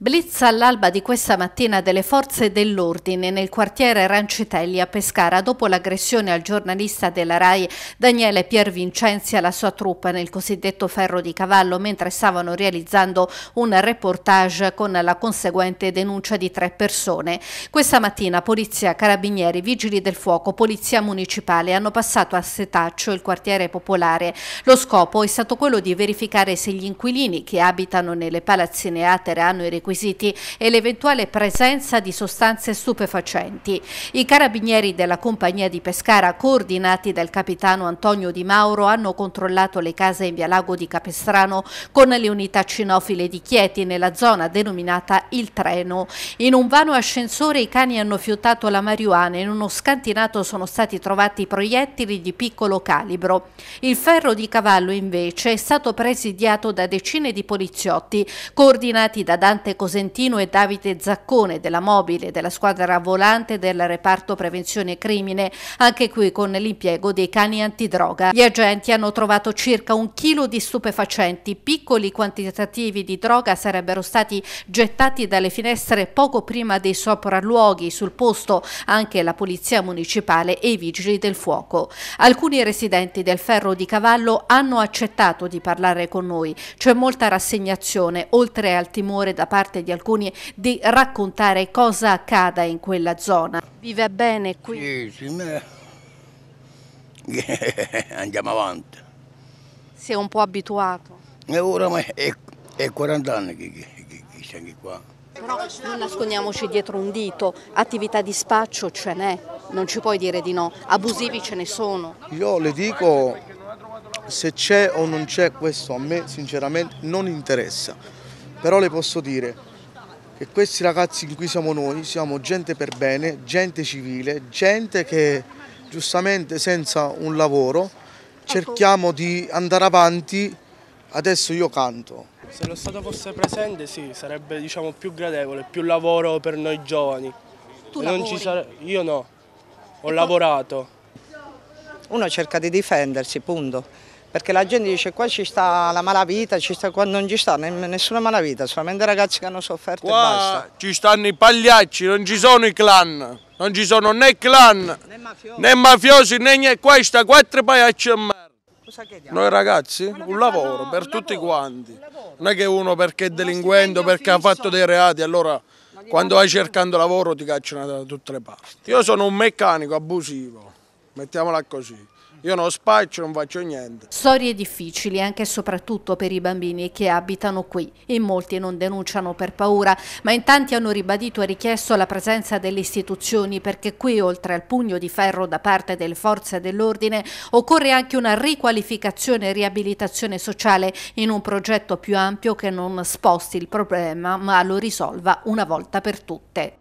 Blitz all'alba di questa mattina delle forze dell'ordine nel quartiere Rancitelli a Pescara dopo l'aggressione al giornalista della RAI Daniele Piervincenzi e alla sua truppa nel cosiddetto ferro di cavallo mentre stavano realizzando un reportage con la conseguente denuncia di tre persone. Questa mattina polizia, carabinieri, vigili del fuoco, polizia municipale hanno passato a Setaccio il quartiere popolare. Lo scopo è stato quello di verificare se gli inquilini che abitano nelle palazzine atere hanno i requisiti e l'eventuale presenza di sostanze stupefacenti. I carabinieri della compagnia di Pescara, coordinati dal capitano Antonio Di Mauro, hanno controllato le case in via Lago di Capestrano con le unità cinofile di Chieti nella zona denominata Il Treno. In un vano ascensore i cani hanno fiutato la marijuana e in uno scantinato sono stati trovati proiettili di piccolo calibro. Il ferro di cavallo invece è stato presidiato da decine di poliziotti coordinati da Dante Cosentino e Davide Zaccone della Mobile della squadra volante del reparto prevenzione crimine, anche qui con l'impiego dei cani antidroga. Gli agenti hanno trovato circa un chilo di stupefacenti, piccoli quantitativi di droga sarebbero stati gettati dalle finestre poco prima dei sopralluoghi sul posto, anche la polizia municipale e i vigili del fuoco. Alcuni residenti del Ferro di Cavallo hanno accettato di parlare con noi, c'è molta rassegnazione oltre al timore da parte parte di alcuni di raccontare cosa accada in quella zona. Vive bene qui? Sì, sì, ma... andiamo avanti. Si è un po' abituato? E ora è, è 40 anni che, che, che siamo qua. Però non nascondiamoci dietro un dito, attività di spaccio ce n'è, non ci puoi dire di no, abusivi ce ne sono. Io le dico se c'è o non c'è questo a me sinceramente non interessa però le posso dire che questi ragazzi in cui siamo noi siamo gente per bene, gente civile, gente che giustamente senza un lavoro cerchiamo di andare avanti, adesso io canto. Se lo Stato fosse presente sì, sarebbe diciamo, più gradevole, più lavoro per noi giovani. Tu sare... Io no, ho e lavorato. Uno cerca di difendersi, punto perché la gente dice qua ci sta la malavita, ci sta, qua non ci sta nessuna malavita, solamente ragazzi che hanno sofferto qua e basta. ci stanno i pagliacci, non ci sono i clan, non ci sono né clan, né mafiosi, né, mafiosi, né qua sta quattro pagliacci a me. Noi ragazzi, un lavoro per un tutti lavoro, quanti, non è che uno perché è delinquente, perché ha fatto dei reati, allora quando vai cercando lavoro ti cacciano da tutte le parti. Io sono un meccanico abusivo, mettiamola così. Io non spaccio, non faccio niente. Storie difficili anche e soprattutto per i bambini che abitano qui. In molti non denunciano per paura, ma in tanti hanno ribadito e richiesto la presenza delle istituzioni perché qui, oltre al pugno di ferro da parte delle forze dell'ordine, occorre anche una riqualificazione e riabilitazione sociale in un progetto più ampio che non sposti il problema ma lo risolva una volta per tutte.